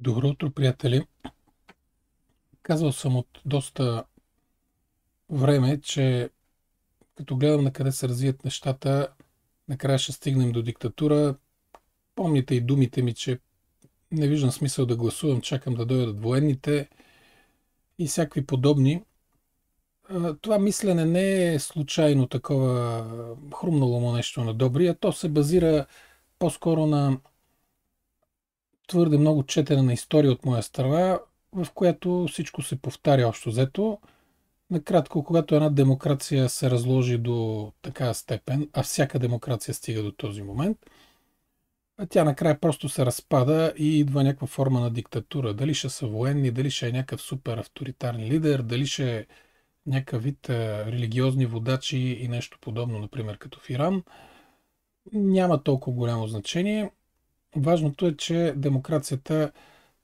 Добро утро, приятели! Казвал съм от доста време, че като гледам на къде се развият нещата, накрая ще стигнем до диктатура. Помните и думите ми, че не виждам смисъл да гласувам, чакам да дойдат военните и всякакви подобни. Това мислене не е случайно такова хрумнало му нещо на добрия, то се базира по-скоро на твърде много четена на история от моя страна, в която всичко се повтаря общо взето. Накратко, когато една демокрация се разложи до такава степен, а всяка демокрация стига до този момент, а тя накрая просто се разпада и идва някаква форма на диктатура. Дали ще са военни, дали ще е някакъв супер авторитарен лидер, дали ще е някакъв вид религиозни водачи и нещо подобно, например като в Иран, няма толкова голямо значение. Важното е, че демокрацията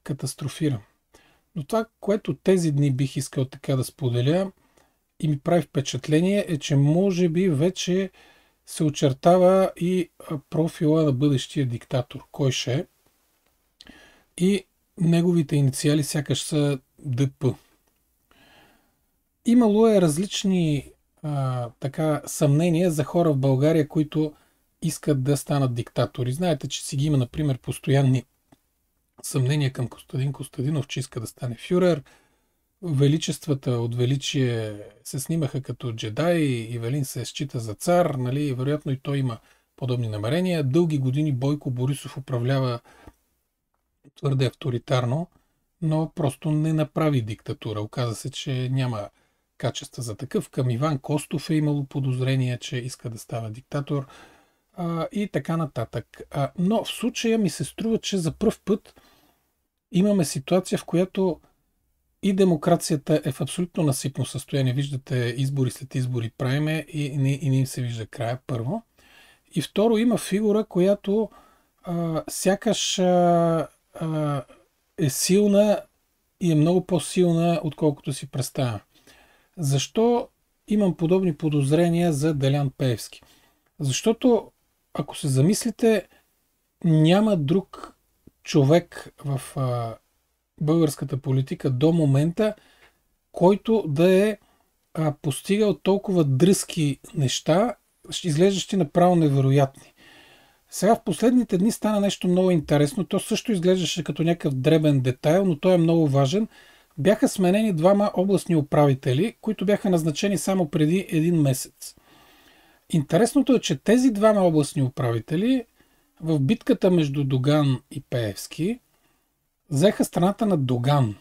катастрофира. Но това, което тези дни бих искал така да споделя и ми прави впечатление, е, че може би вече се очертава и профила на бъдещия диктатор. Кой ще е? И неговите инициали сякаш са ДП. Имало е различни а, така съмнения за хора в България, които искат да станат диктатори. Знаете, че си ги има, например, постоянни съмнения към Костадин Костадинов, че иска да стане фюрер. Величествата от величие се снимаха като джедай, Велин се счита за цар, нали? вероятно и той има подобни намерения. Дълги години Бойко Борисов управлява твърде авторитарно, но просто не направи диктатура. Оказа се, че няма качества за такъв. Към Иван Костов е имало подозрение, че иска да става диктатор а, и така нататък. А, но в случая ми се струва, че за първ път имаме ситуация, в която и демокрацията е в абсолютно насипно състояние. Виждате, избори след избори правиме и не, и не им се вижда края, първо. И второ, има фигура, която а, сякаш а, а, е силна и е много по-силна, отколкото си представя. Защо имам подобни подозрения за Делян Пеевски? Защото ако се замислите, няма друг човек в а, българската политика до момента, който да е а, постигал толкова дръзки неща, изглеждащи направо невероятни. Сега в последните дни стана нещо много интересно. То също изглеждаше като някакъв дребен детайл, но той е много важен. Бяха сменени двама областни управители, които бяха назначени само преди един месец. Интересното е, че тези двама областни управители в битката между Доган и Пеевски взеха страната на Доган.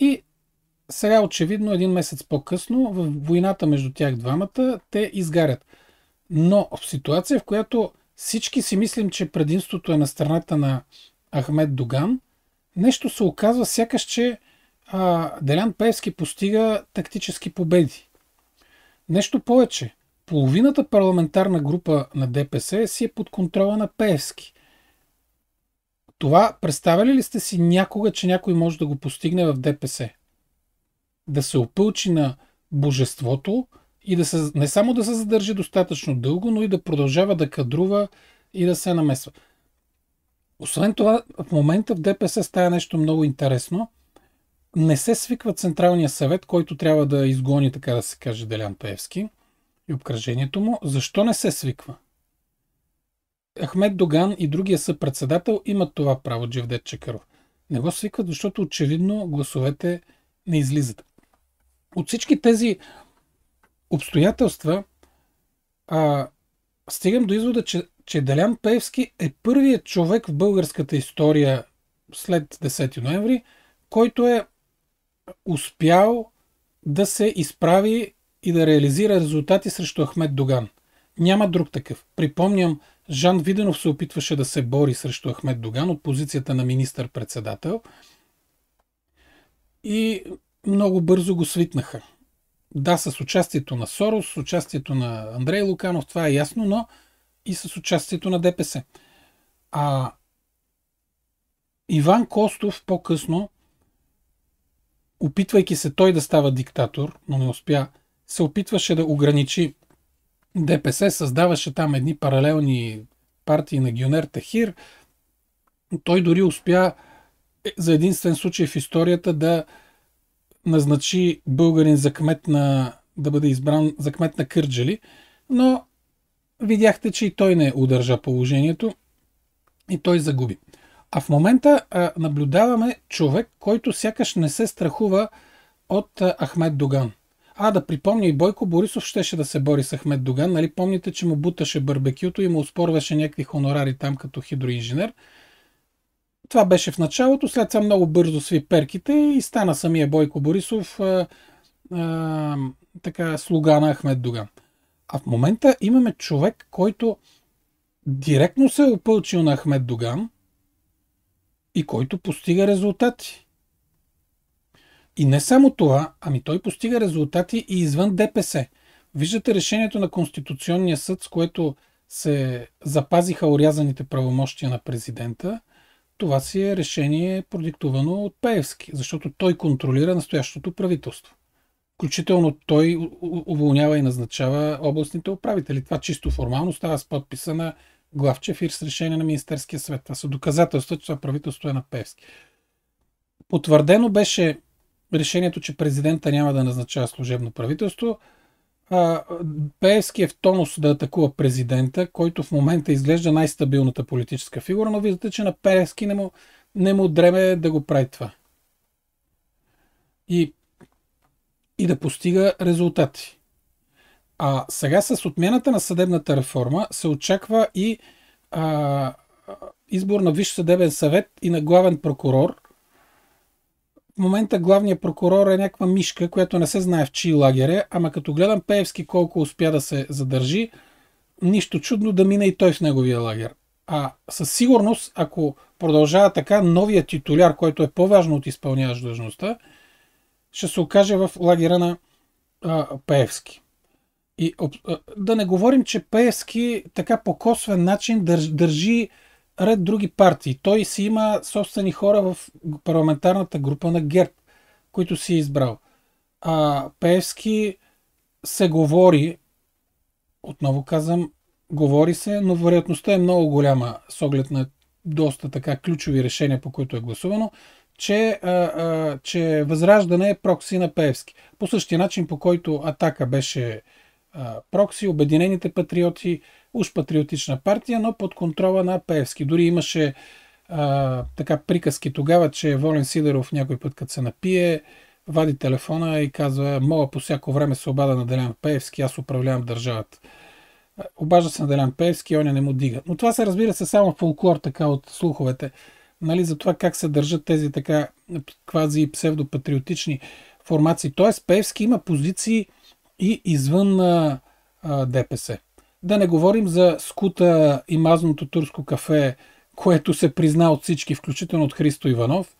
И сега очевидно един месец по-късно в войната между тях двамата те изгарят. Но в ситуация, в която всички си мислим, че предимството е на страната на Ахмед Доган, нещо се оказва сякаш, че а, Делян Певски постига тактически победи. Нещо повече половината парламентарна група на ДПС си е под контрола на Певски. Това представяли ли сте си някога, че някой може да го постигне в ДПС? Да се опълчи на божеството и да се, не само да се задържи достатъчно дълго, но и да продължава да кадрува и да се намесва. Освен това, в момента в ДПС става нещо много интересно. Не се свиква Централния съвет, който трябва да изгони, така да се каже, Делян Певски и обкръжението му, защо не се свиква? Ахмед Доган и другия съпредседател имат това право, Джевдет Чекаров. Не го свикват, защото очевидно гласовете не излизат. От всички тези обстоятелства а, стигам до извода, че, че Делян Пеевски е първият човек в българската история след 10 ноември, който е успял да се изправи и да реализира резултати срещу Ахмед Доган. Няма друг такъв. Припомням, Жан Виденов се опитваше да се бори срещу Ахмед Доган от позицията на министър-председател и много бързо го свитнаха. Да, с участието на Сорос, с участието на Андрей Луканов, това е ясно, но и с участието на ДПС. А Иван Костов по-късно, опитвайки се той да става диктатор, но не успя, се опитваше да ограничи ДПС, създаваше там едни паралелни партии на Гюнер Тахир. Той дори успя е, за единствен случай в историята да назначи българин за кмет на, да бъде избран за кмет на Кърджали, но видяхте, че и той не удържа положението и той загуби. А в момента а, наблюдаваме човек, който сякаш не се страхува от а, Ахмед Доган. А, да припомня и Бойко Борисов щеше да се бори с Ахмед Доган. Нали, помните, че му буташе барбекюто и му успорваше някакви хонорари там като хидроинженер. Това беше в началото, след това много бързо сви перките и стана самия Бойко Борисов а, а, така, слуга на Ахмед Доган. А в момента имаме човек, който директно се е опълчил на Ахмед Доган и който постига резултати. И не само това, ами той постига резултати и извън ДПС. Виждате решението на Конституционния съд, с което се запазиха орязаните правомощия на президента. Това си е решение продиктовано от Пеевски, защото той контролира настоящото правителство. Включително той уволнява и назначава областните управители. Това чисто формално става с подписа на Главчев и с решение на Министерския съвет. Това са доказателства, че това правителство е на Певски. Потвърдено беше решението, че президента няма да назначава служебно правителство, Пеевски е в тонус да атакува президента, който в момента изглежда най-стабилната политическа фигура, но виждате, че на Пеевски не му, не му дреме да го прави това. И, и да постига резултати. А сега с отмяната на съдебната реформа се очаква и а, избор на Висш съдебен съвет и на главен прокурор, момента главният прокурор е някаква мишка, която не се знае в чий лагер е, ама като гледам Пеевски колко успя да се задържи, нищо чудно да мине и той в неговия лагер. А със сигурност, ако продължава така, новия титуляр, който е по-важно от изпълняващ длъжността, ще се окаже в лагера на а, Пеевски. И а, да не говорим, че Пеевски така по косвен начин държи ред други партии. Той си има собствени хора в парламентарната група на ГЕРБ, които си е избрал. А Певски се говори, отново казвам, говори се, но вероятността е много голяма с оглед на доста така ключови решения, по които е гласувано, че, а, а, че Възраждане е прокси на Певски. По същия начин, по който Атака беше а, прокси, Обединените патриоти, уж патриотична партия, но под контрола на Пеевски. Дори имаше а, така приказки тогава, че Волен Сидеров някой път, като се напие, вади телефона и казва, мога по всяко време се обада на Делян Пеевски, аз управлявам държавата. Обажда се на Делян Пеевски, он не му дига. Но това се разбира се само фолклор така от слуховете. Нали, за това как се държат тези така квази псевдопатриотични формации. Тоест Пеевски има позиции и извън а, а, ДПС. Да не говорим за скута и мазното турско кафе, което се призна от всички, включително от Христо Иванов,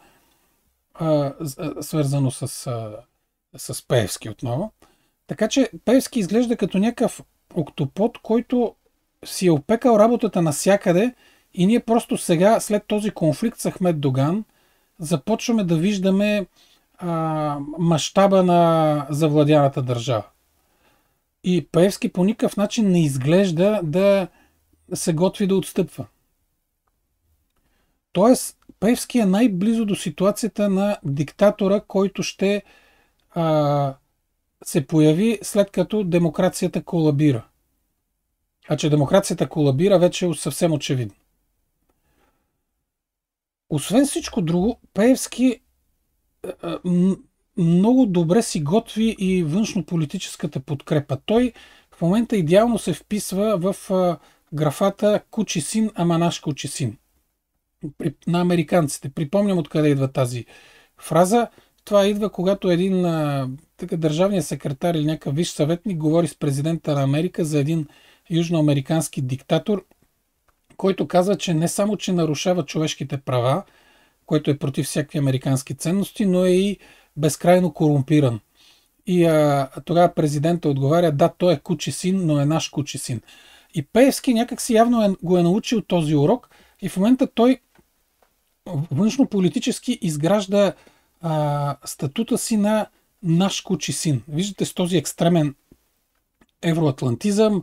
а, свързано с, а, с Пеевски отново. Така че Певски изглежда като някакъв октопод, който си е опекал работата навсякъде и ние просто сега, след този конфликт с Ахмед Доган, започваме да виждаме а, мащаба на завладяната държава. И Паевски по никакъв начин не изглежда да се готви да отстъпва. Тоест, Певски е най-близо до ситуацията на диктатора, който ще а, се появи след като демокрацията колабира. А че демокрацията колабира вече е съвсем очевидно. Освен всичко друго, Пеевски много добре си готви и външнополитическата подкрепа. Той в момента идеално се вписва в графата Кучи син, ама наш кучи син. на американците. Припомням откъде идва тази фраза. Това идва, когато един държавният така, секретар или някакъв висш съветник говори с президента на Америка за един южноамерикански диктатор, който казва, че не само, че нарушава човешките права, което е против всякакви американски ценности, но е и безкрайно корумпиран. И а, тогава президента отговаря, да, той е кучи син, но е наш кучи син. И Пеевски някакси явно е, го е научил този урок и в момента той външно-политически изгражда а, статута си на наш кучи син. Виждате с този екстремен евроатлантизъм,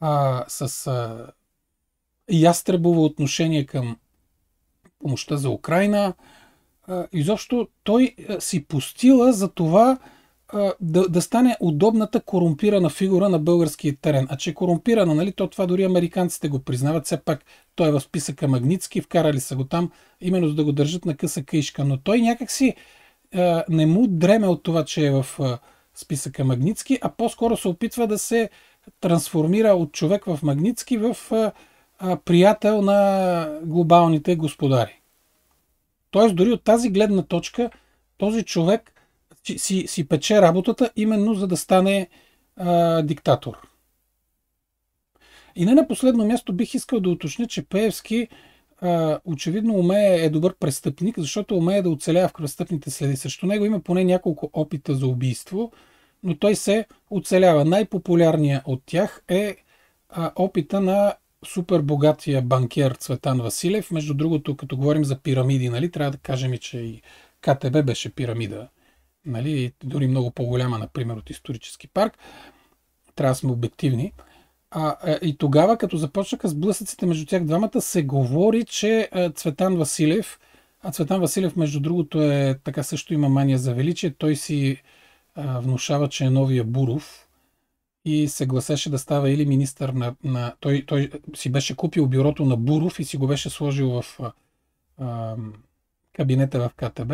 а, с а, ястребово отношение към помощта за Украина, изобщо той си постила за това да, да стане удобната корумпирана фигура на българския терен. А че е корумпирана, нали, то това дори американците го признават. Все пак той е в списъка Магницки, вкарали са го там, именно за да го държат на къса кишка. Но той някакси а, не му дреме от това, че е в а, списъка Магницки, а по-скоро се опитва да се трансформира от човек в Магницки в а, а, приятел на глобалните господари. Тоест, дори от тази гледна точка, този човек си, си пече работата именно за да стане а, диктатор. И не на последно място бих искал да уточня, че Пеевски а, очевидно умее е добър престъпник, защото умее да оцелява в престъпните следи. Срещу него има поне няколко опита за убийство, но той се оцелява. Най-популярният от тях е а, опита на супер богатия банкер Цветан Василев. Между другото, като говорим за пирамиди, нали, трябва да кажем, че и КТБ беше пирамида. Нали, дори много по-голяма, например, от исторически парк. Трябва да сме обективни. А, и тогава, като започнаха с блъсъците между тях двамата, се говори, че Цветан Василев, а Цветан Василев, между другото, е така също има мания за величие, той си а, внушава, че е новия Буров, и се гласеше да става или министър на... на той, той си беше купил бюрото на Буров и си го беше сложил в а, кабинета в КТБ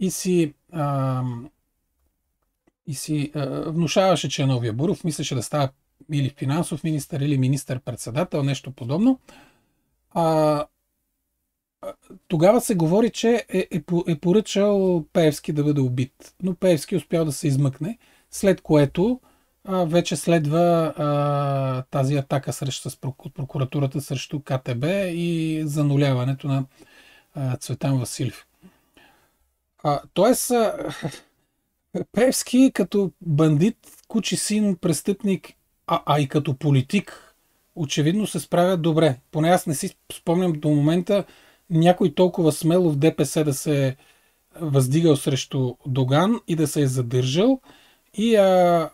и си, а, и си а, внушаваше, че е новия Буров. Мислеше да става или финансов министър, или министър-председател, нещо подобно. А, тогава се говори, че е, е, е поръчал Пеевски да бъде убит. Но Пеевски е успял да се измъкне, след което вече следва а, тази атака срещу, с прокуратурата срещу КТБ и зануляването на а, Цветан Василев. А, тоест, а, Певски като бандит, кучи син, престъпник, а, а и като политик, очевидно се справя добре. Поне аз не си спомням до момента някой толкова смело в ДПС да се е въздигал срещу Доган и да се е задържал. И а,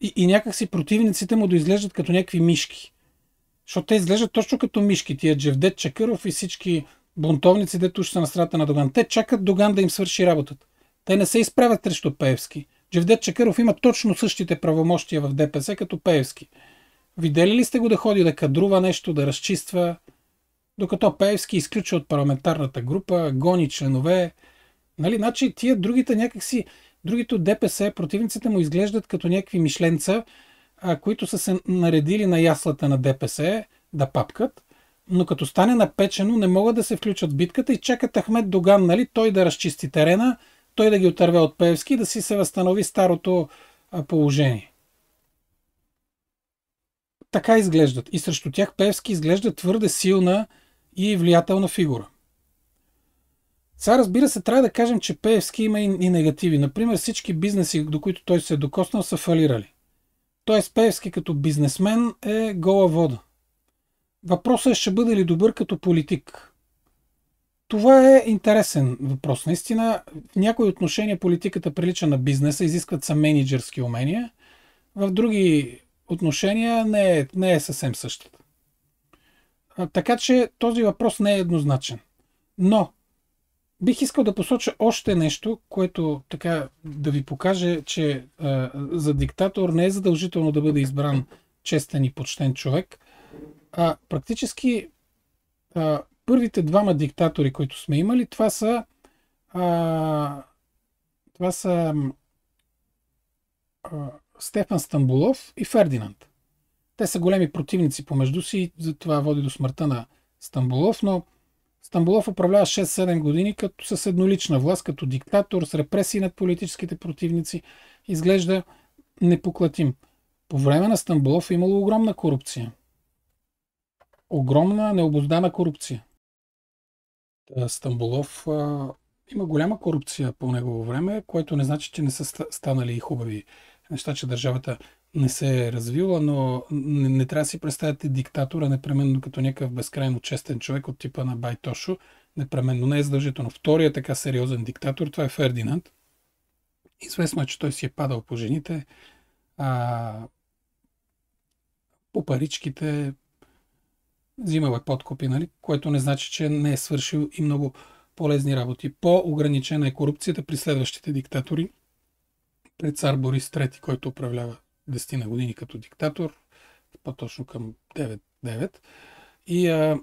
и, и някакси противниците му да изглеждат като някакви мишки. Защото те изглеждат точно като мишки, тия Джевдет Чакъров и всички бунтовници, дето ще са на страната на Доган. Те чакат Доган да им свърши работата. Те не се изправят срещу Пеевски. Джевдет Чакъров има точно същите правомощия в ДПС като Пеевски. Видели ли сте го да ходи да кадрува нещо, да разчиства? Докато Пеевски изключва от парламентарната група, гони членове. Нали, значи тия другите някакси от ДПС, противниците му изглеждат като някакви мишленца, а, които са се наредили на яслата на ДПС да папкат, но като стане напечено, не могат да се включат в битката и чакат Ахмед Доган, нали, той да разчисти терена, той да ги отърве от Певски и да си се възстанови старото положение. Така изглеждат. И срещу тях Певски изглежда твърде силна и влиятелна фигура. Сега разбира се, трябва да кажем, че Пеевски има и, и негативи. Например, всички бизнеси, до които той се е докоснал, са фалирали. Тоест Пеевски като бизнесмен е гола вода. Въпросът е ще бъде ли добър като политик. Това е интересен въпрос. Наистина, в някои отношения политиката прилича на бизнеса, изискват са менеджерски умения. В други отношения не е, не е съвсем същата. така че този въпрос не е еднозначен. Но Бих искал да посоча още нещо, което така да ви покаже, че а, за диктатор не е задължително да бъде избран честен и почтен човек. А практически а, първите двама диктатори, които сме имали, това са а, това са а, Стефан Стамбулов и Фердинанд. Те са големи противници помежду си, затова води до смъртта на Стамбулов, но Стамбулов управлява 6-7 години като с еднолична власт, като диктатор, с репресии над политическите противници. Изглежда непоклатим. По време на Стамбулов е имало огромна корупция. Огромна необоздана корупция. Стамбулов а, има голяма корупция по негово време, което не значи, че не са станали и хубави неща, че държавата не се е развила, но не, не трябва да си представяте диктатора непременно като някакъв безкрайно честен човек от типа на Байтошо. Непременно не е задължително. Втория е така сериозен диктатор, това е Фердинанд. Известно е, че той си е падал по жените, а, по паричките, взимал е подкопи, нали? което не значи, че не е свършил и много полезни работи. По-ограничена е корупцията при следващите диктатори, при цар Борис III, който управлява 10 на години като диктатор, по-точно към 9-9. И а,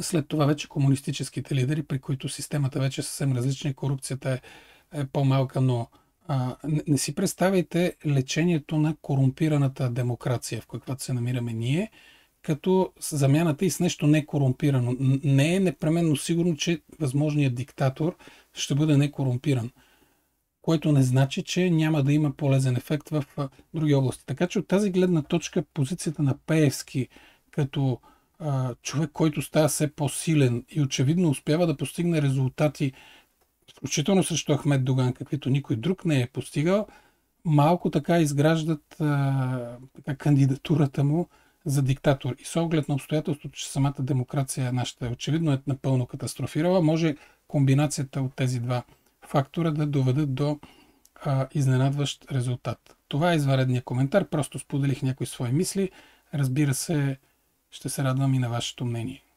след това вече комунистическите лидери, при които системата вече е съвсем различна и корупцията е, е по-малка, но а, не, не си представяйте лечението на корумпираната демокрация, в каквато се намираме ние, като замяната и с нещо некорумпирано. Не е непременно сигурно, че възможният диктатор ще бъде некорумпиран. корумпиран което не значи, че няма да има полезен ефект в други области. Така че от тази гледна точка позицията на Пеевски като а, човек, който става все по-силен и очевидно успява да постигне резултати, включително срещу Ахмед Доган, каквито никой друг не е постигал, малко така изграждат а, така, кандидатурата му за диктатор. И с оглед на обстоятелството, че самата демокрация нашата очевидно е напълно катастрофирала, може комбинацията от тези два фактора да доведат до а, изненадващ резултат. Това е изваредния коментар. Просто споделих някои свои мисли. Разбира се, ще се радвам и на вашето мнение.